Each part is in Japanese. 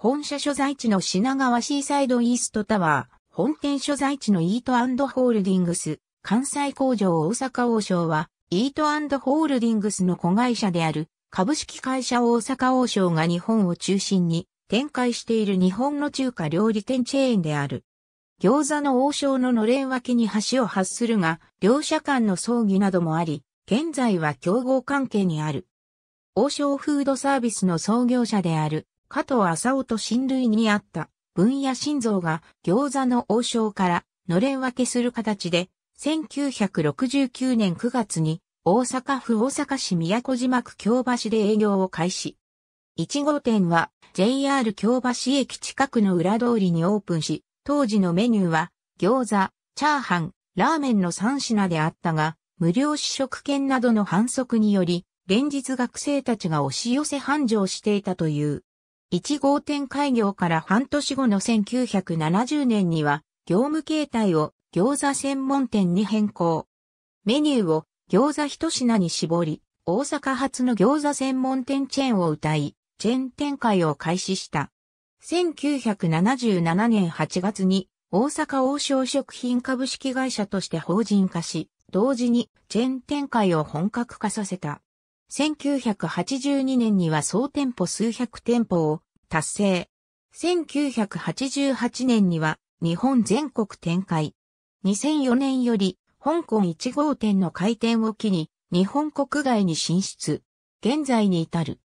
本社所在地の品川シーサイドイーストタワー、本店所在地のイートホールディングス、関西工場大阪王将は、イートホールディングスの子会社である、株式会社大阪王将が日本を中心に展開している日本の中華料理店チェーンである。餃子の王将ののれん脇に橋を発するが、両者間の葬儀などもあり、現在は競合関係にある。王将フードサービスの創業者である加藤浅夫と親類にあった分野心臓が餃子の王将からのれん分けする形で、1969年9月に大阪府大阪市宮古島区京橋で営業を開始。1号店は JR 京橋駅近くの裏通りにオープンし、当時のメニューは餃子、チャーハン、ラーメンの3品であったが、無料試食券などの反則により、連日学生たちが押し寄せ繁盛していたという。1号店開業から半年後の1970年には、業務形態を餃子専門店に変更。メニューを餃子一品に絞り、大阪発の餃子専門店チェーンを歌い、チェーン展開を開始した。1977年8月に大阪王将食品株式会社として法人化し、同時にチェーン展開を本格化させた。1982年には総店舗数百店舗を達成。1988年には日本全国展開。2004年より香港1号店の開店を機に日本国外に進出。現在に至る。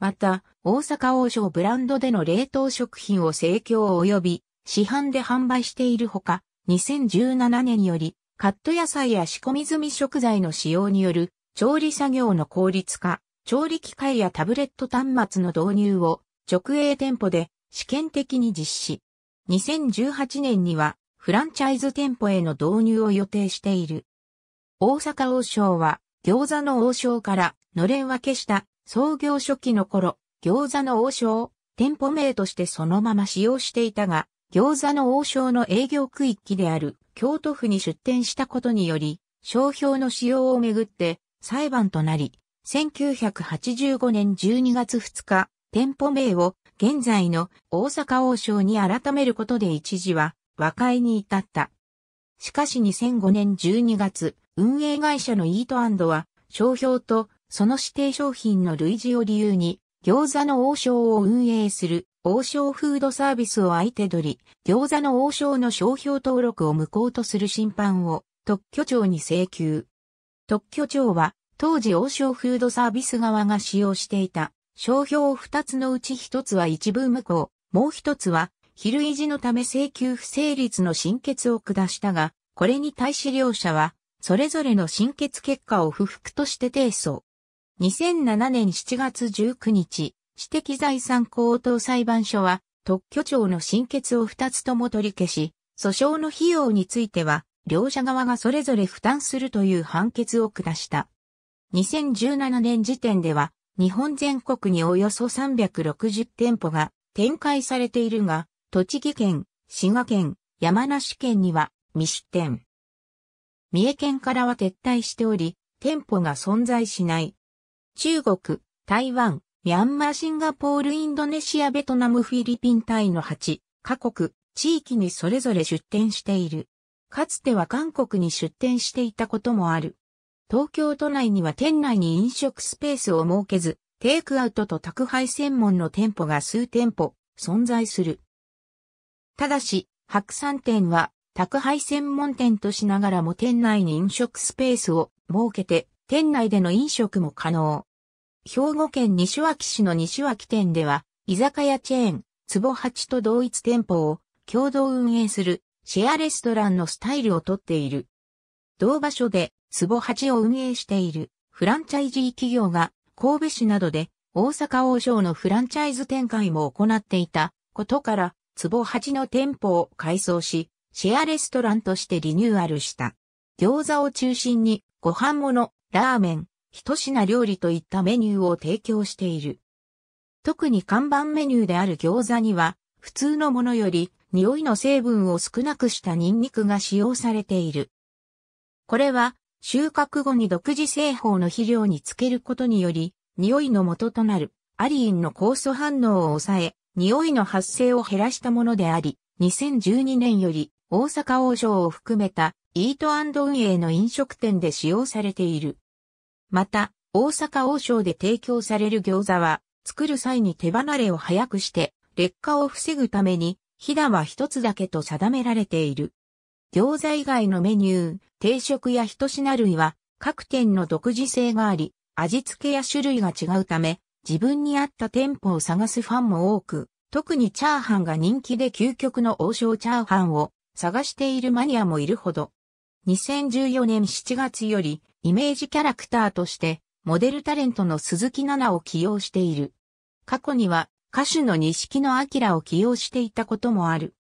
また、大阪王将ブランドでの冷凍食品を提供及び市販で販売しているほか、2017年よりカット野菜や仕込み済み食材の使用による調理作業の効率化、調理機械やタブレット端末の導入を直営店舗で試験的に実施。2018年にはフランチャイズ店舗への導入を予定している。大阪王将は餃子の王将からのれん分けした創業初期の頃、餃子の王将を店舗名としてそのまま使用していたが、餃子の王将の営業区域である京都府に出店したことにより、商標の使用をめぐって裁判となり、1985年12月2日、店舗名を現在の大阪王将に改めることで一時は和解に至った。しかし2005年12月、運営会社のイートは商標とその指定商品の類似を理由に餃子の王将を運営する王将フードサービスを相手取り、餃子の王将の商標登録を無効とする審判を特許庁に請求。特許庁は、当時王将フードサービス側が使用していた、商標2つのうち1つは一部無効、もう1つは、昼維持のため請求不成立の審決を下したが、これに対し両者は、それぞれの審決結果を不服として提訴。2007年7月19日、私的財産高等裁判所は、特許庁の審決を2つとも取り消し、訴訟の費用については、両者側がそれぞれ負担するという判決を下した。2017年時点では、日本全国におよそ360店舗が展開されているが、栃木県、滋賀県、山梨県には未出店。三重県からは撤退しており、店舗が存在しない。中国、台湾、ミャンマー、シンガポール、インドネシア、ベトナム、フィリピン、タイの8カ国、地域にそれぞれ出店している。かつては韓国に出店していたこともある。東京都内には店内に飲食スペースを設けず、テイクアウトと宅配専門の店舗が数店舗存在する。ただし、白山店は宅配専門店としながらも店内に飲食スペースを設けて、店内での飲食も可能。兵庫県西脇市の西脇店では、居酒屋チェーン、坪八と同一店舗を共同運営するシェアレストランのスタイルをとっている。同場所で、壺八を運営しているフランチャイジー企業が神戸市などで大阪王将のフランチャイズ展開も行っていたことから、壺八の店舗を改装し、シェアレストランとしてリニューアルした。餃子を中心にご飯物、ラーメン、一品料理といったメニューを提供している。特に看板メニューである餃子には、普通のものより匂いの成分を少なくしたニンニクが使用されている。これは収穫後に独自製法の肥料につけることにより、匂いの元となるアリインの酵素反応を抑え、匂いの発生を減らしたものであり、2012年より大阪王将を含めたイート運営の飲食店で使用されている。また、大阪王将で提供される餃子は、作る際に手離れを早くして、劣化を防ぐために、ひだは一つだけと定められている。餃子以外のメニュー、定食や一品類は各店の独自性があり、味付けや種類が違うため、自分に合った店舗を探すファンも多く、特にチャーハンが人気で究極の王将チャーハンを探しているマニアもいるほど。2014年7月よりイメージキャラクターとしてモデルタレントの鈴木奈々を起用している。過去には歌手の西木野明を起用していたこともある。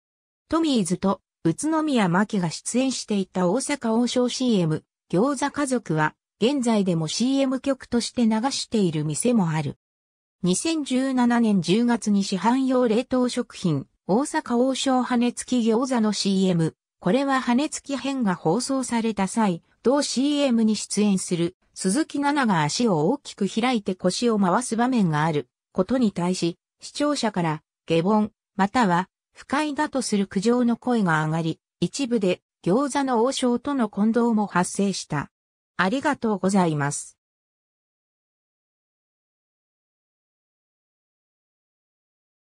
トミーズと宇都宮真紀が出演していた大阪王将 CM、餃子家族は、現在でも CM 曲として流している店もある。2017年10月に市販用冷凍食品、大阪王将羽根付き餃子の CM、これは羽根付き編が放送された際、同 CM に出演する鈴木奈々が足を大きく開いて腰を回す場面があることに対し、視聴者から下凡、または不快だとする苦情の声が上がり、一部で餃子の王将との混同も発生した。ありがとうございます。